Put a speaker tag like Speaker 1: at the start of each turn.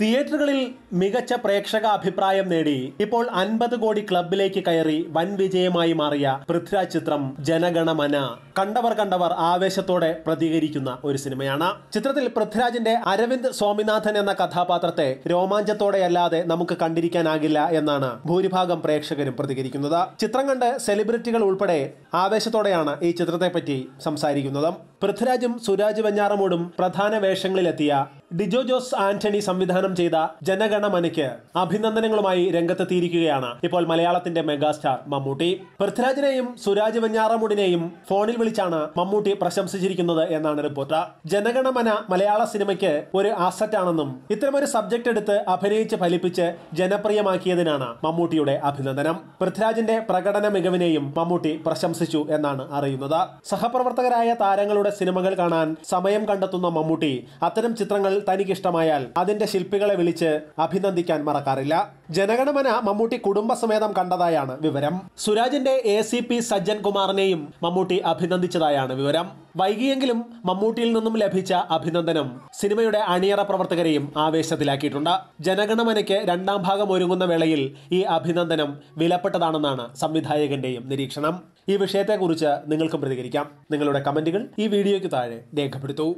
Speaker 1: തിയേറ്ററുകളിൽ മികച്ച പ്രേക്ഷക അഭിപ്രായം നേടി ഇപ്പോൾ അൻപത് കോടി ക്ലബിലേക്ക് കയറി വൻ വിജയമായി മാറിയ പൃഥ്വിരാജ് ചിത്രം ജനഗണമന കണ്ടവർ കണ്ടവർ ആവേശത്തോടെ പ്രതികരിക്കുന്ന ഒരു സിനിമയാണ് ചിത്രത്തിൽ പൃഥ്വിരാജിന്റെ അരവിന്ദ് സ്വാമിനാഥൻ എന്ന കഥാപാത്രത്തെ രോമാഞ്ചത്തോടെയല്ലാതെ നമുക്ക് കണ്ടിരിക്കാനാകില്ല എന്നാണ് ഭൂരിഭാഗം പ്രേക്ഷകരും പ്രതികരിക്കുന്നത് ചിത്രം കണ്ട് സെലിബ്രിറ്റികൾ ഉൾപ്പെടെ ആവേശത്തോടെയാണ് ഈ ചിത്രത്തെപ്പറ്റി സംസാരിക്കുന്നത് പൃഥ്വിരാജും സുരാജ് വെഞ്ഞാറമൂടും പ്രധാന വേഷങ്ങളിലെത്തിയ ഡിജോ ജോസ് ആന്റണി സംവിധാനം ചെയ്ത ജനഗണമനയ്ക്ക് അഭിനന്ദനങ്ങളുമായി രംഗത്തെത്തിയിരിക്കുകയാണ് ഇപ്പോൾ മലയാളത്തിന്റെ മെഗാസ്റ്റാർ മമ്മൂട്ടി പൃഥ്വിരാജിനെയും സുരാജ് വെഞ്ഞാറമുടിനെയും ഫോണിൽ വിളിച്ചാണ് മമ്മൂട്ടി പ്രശംസിച്ചിരിക്കുന്നത് എന്നാണ് റിപ്പോർട്ട് ജനഗണമന മലയാള സിനിമയ്ക്ക് ഒരു ആണെന്നും ഇത്തരമൊരു സബ്ജക്ട് എടുത്ത് അഭിനയിച്ച് ഫലിപ്പിച്ച് ജനപ്രിയമാക്കിയതിനാണ് മമ്മൂട്ടിയുടെ അഭിനന്ദനം പൃഥ്വിരാജിന്റെ പ്രകടന മികവിനെയും മമ്മൂട്ടി പ്രശംസിച്ചു എന്നാണ് അറിയുന്നത് സഹപ്രവർത്തകരായ താരങ്ങളുടെ സിനിമകൾ കാണാൻ സമയം കണ്ടെത്തുന്ന മമ്മൂട്ടി അത്തരം ചിത്രങ്ങൾ തനിക്കിഷ്ടമായാൽ അതിന്റെ ശില്പികളെ വിളിച്ച് അഭിനന്ദിക്കാൻ മറക്കാറില്ല ജനഗണമന മമ്മൂട്ടി കുടുംബസമേതം കണ്ടതായാണ് വിവരം സുരാജിന്റെ എ സി പി സജ്ജൻ കുമാറിനെയും മമ്മൂട്ടി അഭിനന്ദിച്ചതായാണ് വിവരം വൈകിയെങ്കിലും മമ്മൂട്ടിയിൽ നിന്നും ലഭിച്ച അഭിനന്ദനം സിനിമയുടെ അണിയറ പ്രവർത്തകരെയും ആവേശത്തിലാക്കിയിട്ടുണ്ട് ജനഗണമനയ്ക്ക് രണ്ടാം ഭാഗം ഒരുങ്ങുന്ന വേളയിൽ ഈ അഭിനന്ദനം വിലപ്പെട്ടതാണെന്നാണ് സംവിധായകന്റെയും നിരീക്ഷണം ഈ വിഷയത്തെക്കുറിച്ച് നിങ്ങൾക്കും പ്രതികരിക്കാം നിങ്ങളുടെ കമന്റുകൾ ഈ വീഡിയോയ്ക്ക് താഴെ രേഖപ്പെടുത്തൂ